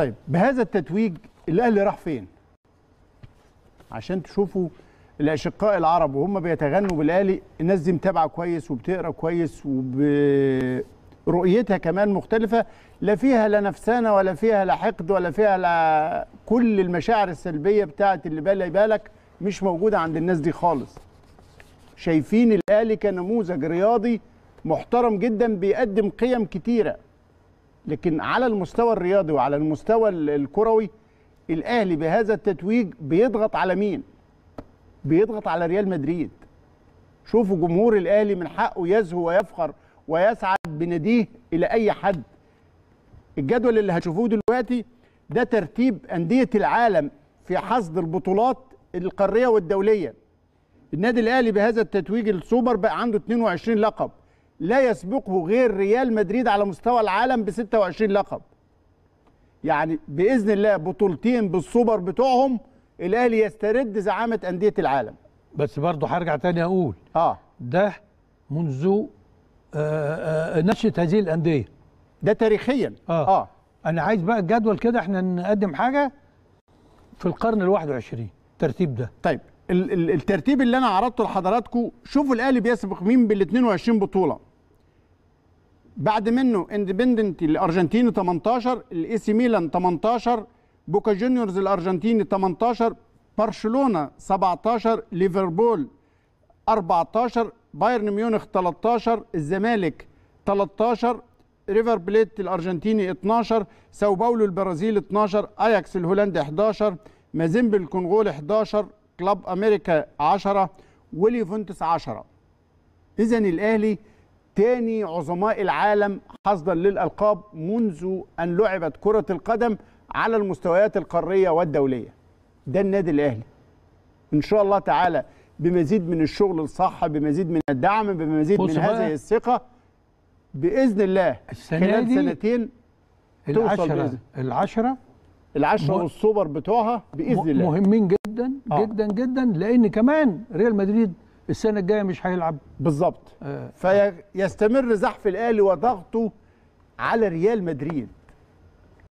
طيب بهذا التتويج الاهلي راح فين؟ عشان تشوفوا الاشقاء العرب وهم بيتغنوا بالاهلي الناس دي متابعه كويس وبتقرا كويس وبرؤيتها كمان مختلفه لا فيها لا نفسانه ولا فيها لا حقد ولا فيها لا كل المشاعر السلبيه بتاعه اللي بالي بالك مش موجوده عند الناس دي خالص. شايفين الاهلي كنموذج رياضي محترم جدا بيقدم قيم كتيره لكن على المستوى الرياضي وعلى المستوى الكروي الاهلي بهذا التتويج بيضغط على مين بيضغط على ريال مدريد شوفوا جمهور الاهلي من حقه يزهو ويفخر ويسعد بناديه الى اي حد الجدول اللي هتشوفوه دلوقتي ده ترتيب انديه العالم في حصد البطولات القاريه والدوليه النادي الاهلي بهذا التتويج السوبر بقى عنده 22 لقب لا يسبقه غير ريال مدريد على مستوى العالم ب 26 لقب يعني باذن الله بطولتين بالسوبر بتوعهم الاهلي يسترد زعامه انديه العالم بس برضه هرجع تاني اقول اه ده منذ آه، آه، نشأة هذه الانديه ده تاريخيا آه. اه انا عايز بقى الجدول كده احنا نقدم حاجه في القرن ال21 الترتيب ده طيب الترتيب اللي انا عرضته لحضراتكم شوفوا الاهلي بيسبق مين بال 22 بطوله بعد منه اندبندنت الارجنتيني 18 الاي سي ميلان 18 بوكا جونيورز الارجنتيني 18 برشلونه 17 ليفربول 14 بايرن ميونخ 13 الزمالك 13 ريفر بليت الارجنتيني 12 ساو باولو البرازيل 12 اياكس الهولندي 11 مازيمبي الكونغول 11 كلاب امريكا 10 واليوفنتوس 10 اذا الاهلي تاني عظماء العالم حصدا للألقاب منذ أن لعبت كرة القدم على المستويات القارية والدولية ده النادي الأهلي إن شاء الله تعالى بمزيد من الشغل الصح بمزيد من الدعم بمزيد من هذه الثقة بإذن الله خلال سنتين العشرة العشرة العشرة م... والسوبر بتوعها بإذن الله مهمين جدا آه. جدا آه. جدا لأن كمان ريال مدريد السنه الجايه مش هيلعب بالظبط آه. فيستمر زحف الاهلي وضغطه على ريال مدريد